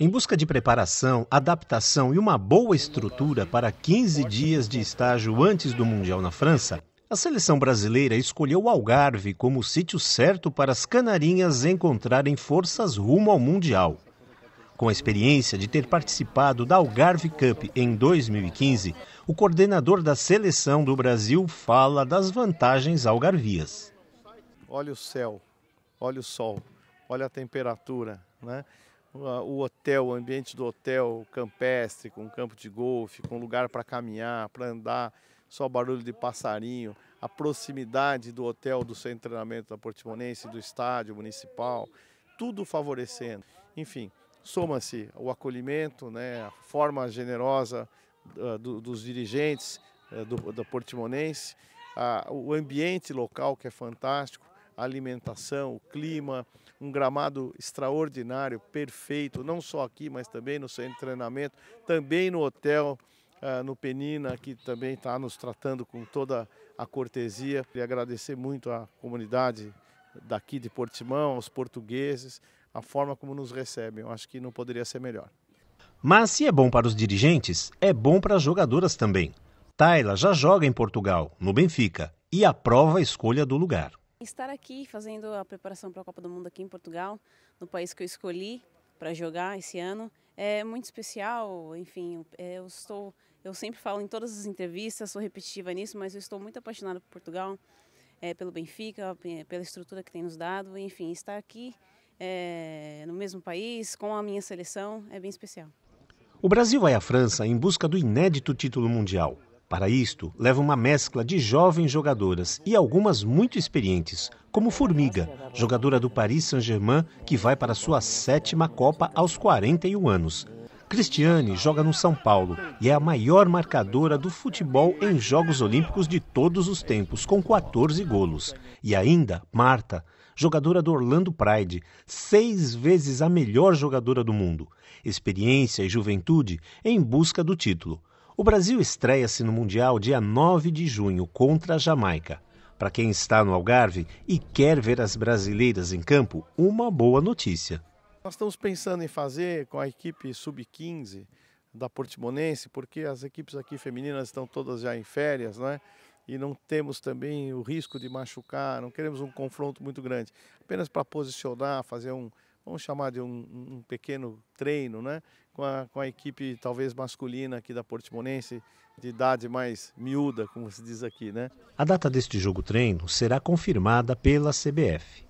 Em busca de preparação, adaptação e uma boa estrutura para 15 dias de estágio antes do Mundial na França, a seleção brasileira escolheu o Algarve como o sítio certo para as canarinhas encontrarem forças rumo ao Mundial. Com a experiência de ter participado da Algarve Cup em 2015, o coordenador da seleção do Brasil fala das vantagens algarvias. Olha o céu, olha o sol, olha a temperatura, né? o hotel, o ambiente do hotel campestre, com campo de golfe, com lugar para caminhar, para andar, só barulho de passarinho, a proximidade do hotel do seu treinamento da Portimonense, do estádio municipal, tudo favorecendo. Enfim, soma-se o acolhimento, né, a forma generosa uh, do, dos dirigentes uh, do, da Portimonense, uh, o ambiente local que é fantástico, a alimentação, o clima, um gramado extraordinário, perfeito, não só aqui, mas também no centro de treinamento, também no hotel, ah, no Penina, que também está nos tratando com toda a cortesia. E agradecer muito à comunidade daqui de Portimão, aos portugueses, a forma como nos recebem. Eu acho que não poderia ser melhor. Mas se é bom para os dirigentes, é bom para as jogadoras também. Tayla já joga em Portugal, no Benfica, e aprova a escolha do lugar. Estar aqui fazendo a preparação para a Copa do Mundo aqui em Portugal, no país que eu escolhi para jogar esse ano, é muito especial. Enfim, eu é, estou, eu sempre falo em todas as entrevistas, sou repetitiva nisso, mas eu estou muito apaixonada por Portugal, é, pelo Benfica, pela estrutura que tem nos dado. Enfim, estar aqui é, no mesmo país com a minha seleção é bem especial. O Brasil vai à França em busca do inédito título mundial. Para isto, leva uma mescla de jovens jogadoras e algumas muito experientes, como Formiga, jogadora do Paris Saint-Germain, que vai para sua sétima Copa aos 41 anos. Cristiane joga no São Paulo e é a maior marcadora do futebol em Jogos Olímpicos de todos os tempos, com 14 golos. E ainda Marta, jogadora do Orlando Pride, seis vezes a melhor jogadora do mundo. Experiência e juventude em busca do título. O Brasil estreia-se no Mundial dia 9 de junho contra a Jamaica. Para quem está no Algarve e quer ver as brasileiras em campo, uma boa notícia. Nós estamos pensando em fazer com a equipe sub-15 da Portimonense, porque as equipes aqui femininas estão todas já em férias, né? E não temos também o risco de machucar, não queremos um confronto muito grande. Apenas para posicionar, fazer um, vamos chamar de um, um pequeno treino, né? Com a, com a, equipe talvez masculina aqui da Portimonense, de idade mais miúda, como se diz aqui, né? A data deste jogo treino será confirmada pela CBF.